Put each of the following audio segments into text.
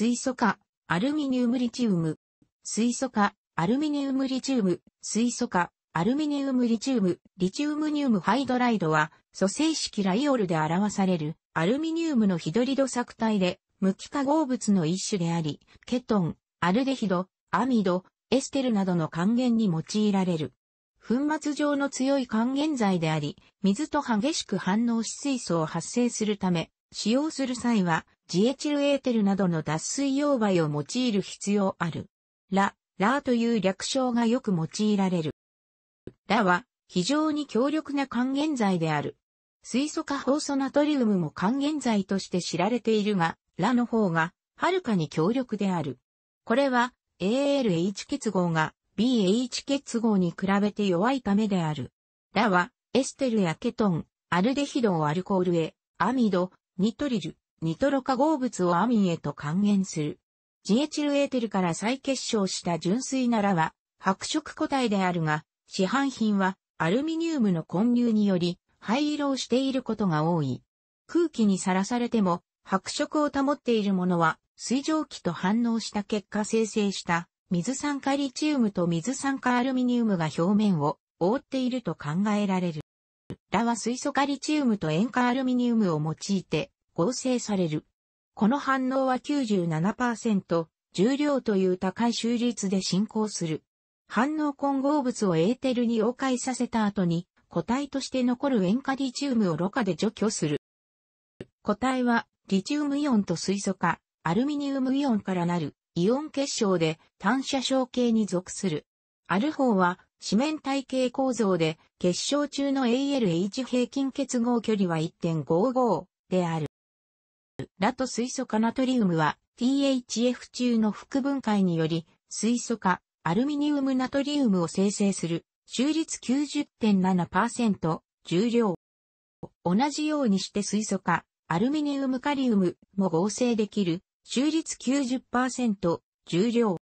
水素化、アルミニウムリチウム。水素化、アルミニウムリチウム、水素化、アルミニウムリチウム、リチウムニウムハイドライドは、組成式ライオルで表される、アルミニウムのヒドリド作体で、無機化合物の一種であり、ケトン、アルデヒド、アミド、エステルなどの還元に用いられる。粉末状の強い還元剤であり、水と激しく反応し水素を発生するため、使用する際は、ジエチルエーテルなどの脱水溶媒を用いる必要ある。ラ、ラーという略称がよく用いられる。ラは非常に強力な還元剤である。水素化放素ナトリウムも還元剤として知られているが、ラの方がはるかに強力である。これは ALH 結合が BH 結合に比べて弱いためである。ラはエステルやケトン、アルデヒドをアルコールへ、アミド、ニトリル、ニトロ化合物をアミンへと還元する。ジエチルエーテルから再結晶した純水ならは、白色個体であるが、市販品はアルミニウムの混入により灰色をしていることが多い。空気にさらされても白色を保っているものは水蒸気と反応した結果生成した水酸化リチウムと水酸化アルミニウムが表面を覆っていると考えられる。らは水素カリチウムと塩化アルミニウムを用いて合成される。この反応は97%、重量という高い収率で進行する。反応混合物をエーテルに溶解させた後に、固体として残る塩化リチウムをろ過で除去する。固体は、リチウムイオンと水素化、アルミニウムイオンからなる、イオン結晶で、単射小系に属する。アルーは、四面体系構造で、結晶中の ALH 平均結合距離は1.55である。ラと水素化ナトリウムは THF 中の副分解により、水素化、アルミニウムナトリウムを生成する、収率90.7%、重量。同じようにして水素化、アルミニウムカリウムも合成できる、収率90%、重量。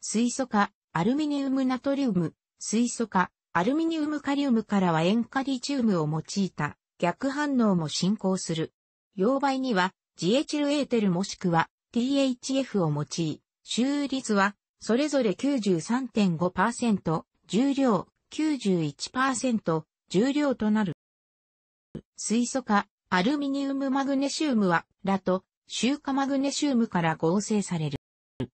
水素化、アルミニウムナトリウム、水素化、アルミニウムカリウムからは塩化リチウムを用いた逆反応も進行する。溶媒には、ジエチルエーテルもしくは THF を用い、周率はそれぞれ93.5%、重量91%、重量となる。水素化、アルミニウムマグネシウムは、ラと、周化マグネシウムから合成される。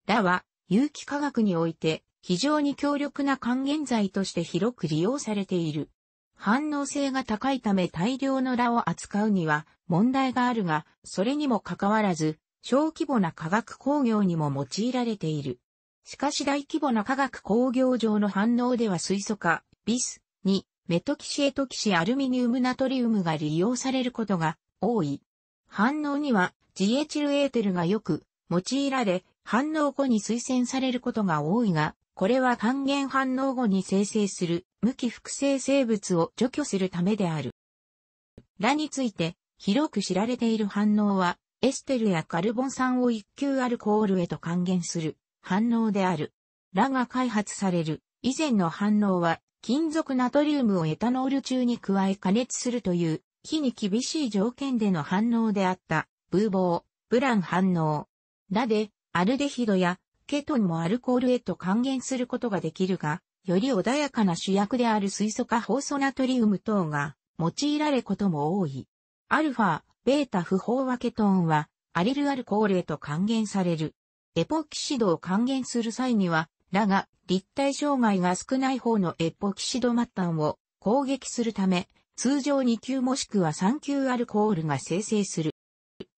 ラは、有機化学において、非常に強力な還元剤として広く利用されている。反応性が高いため大量のラを扱うには問題があるが、それにもかかわらず、小規模な化学工業にも用いられている。しかし大規模な化学工業上の反応では水素化、ビス、に、メトキシエトキシアルミニウムナトリウムが利用されることが多い。反応には、ジエチルエーテルがよく用いられ、反応後に推薦されることが多いが、これは還元反応後に生成する無機複製生物を除去するためである。ラについて広く知られている反応は、エステルやカルボン酸を一級アルコールへと還元する反応である。ラが開発される以前の反応は、金属ナトリウムをエタノール中に加え加熱するという、火に厳しい条件での反応であった、ブーボー、ブラン反応。ラで、アルデヒドやケトンもアルコールへと還元することができるが、より穏やかな主役である水素化ホ素ナトリウム等が用いられることも多い。アルファ、ベータ不飽和ケトンはアリルアルコールへと還元される。エポキシドを還元する際には、ラが立体障害が少ない方のエポキシド末端を攻撃するため、通常2級もしくは3級アルコールが生成する。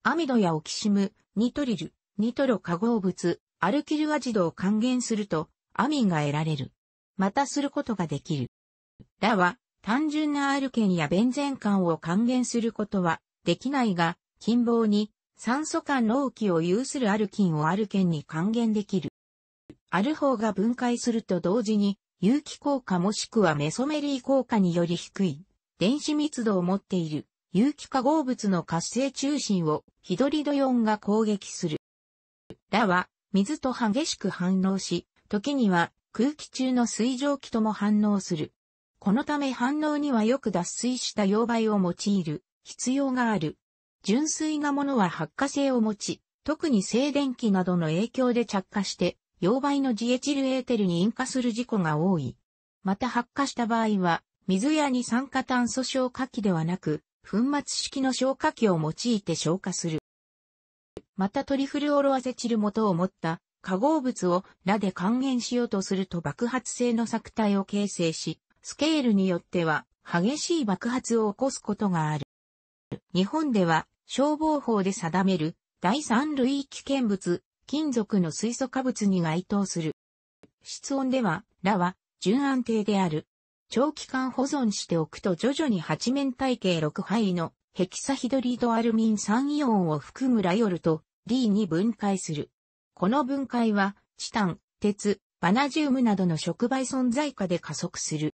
アミドやオキシム、ニトリル、ニトロ化合物、アルキルアジドを還元すると、アミンが得られる。またすることができる。だは、単純なアルケンやベンゼン環を還元することはできないが、近傍に酸素間納期を有するアルキンをアルケンに還元できる。アルーが分解すると同時に、有機効果もしくはメソメリー効果により低い、電子密度を持っている、有機化合物の活性中心をヒドリドヨンが攻撃する。らは、水と激しく反応し、時には空気中の水蒸気とも反応する。このため反応にはよく脱水した溶媒を用いる必要がある。純粋なものは発火性を持ち、特に静電気などの影響で着火して、溶媒のジエチルエーテルに引火する事故が多い。また発火した場合は、水や二酸化炭素消火器ではなく、粉末式の消火器を用いて消火する。またトリフルオロアセチル元を持った化合物をラで還元しようとすると爆発性の作体を形成し、スケールによっては激しい爆発を起こすことがある。日本では消防法で定める第三類危険物、金属の水素化物に該当する。室温では、ラは純安定である。長期間保存しておくと徐々に八面体系6範囲のヘキサヒドリードアルミン酸イオンを含むライオルと D に分解する。この分解は、チタン、鉄、バナジウムなどの触媒存在下で加速する。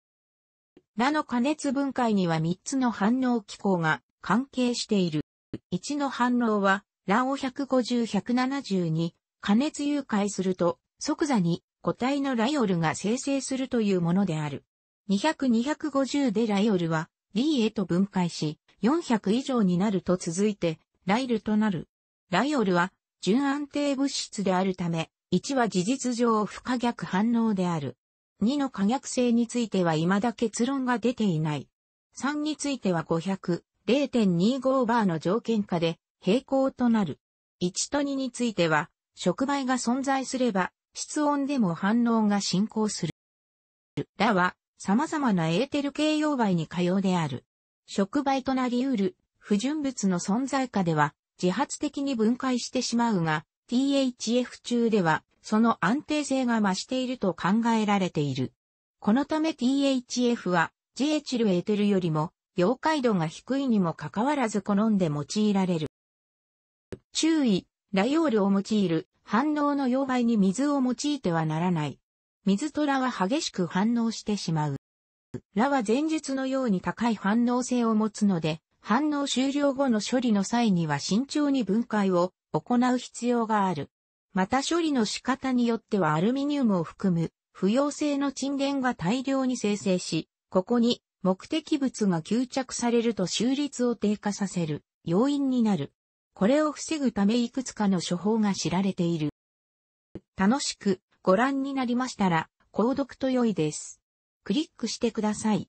ラの加熱分解には3つの反応機構が関係している。1の反応は、ラを150-170に加熱誘拐すると、即座に固体のライオルが生成するというものである。200-250でライオルは D へと分解し、400以上になると続いて、ライルとなる。ライオルは、純安定物質であるため、1は事実上不可逆反応である。2の可逆性については未だ結論が出ていない。3については500、0.25バーの条件下で平行となる。1と2については、触媒が存在すれば、室温でも反応が進行する。らは、様々なエーテル系溶媒に可用である。触媒となり得る不純物の存在下では自発的に分解してしまうが、THF 中ではその安定性が増していると考えられている。このため THF はジエチルエーテルよりも溶解度が低いにもかかわらず好んで用いられる。注意、ライオールを用いる反応の溶媒に水を用いてはならない。水トラは激しく反応してしまう。らは前述のように高い反応性を持つので、反応終了後の処理の際には慎重に分解を行う必要がある。また処理の仕方によってはアルミニウムを含む不溶性の沈殿が大量に生成し、ここに目的物が吸着されると収率を低下させる要因になる。これを防ぐためいくつかの処方が知られている。楽しくご覧になりましたら、購読と良いです。クリックしてください。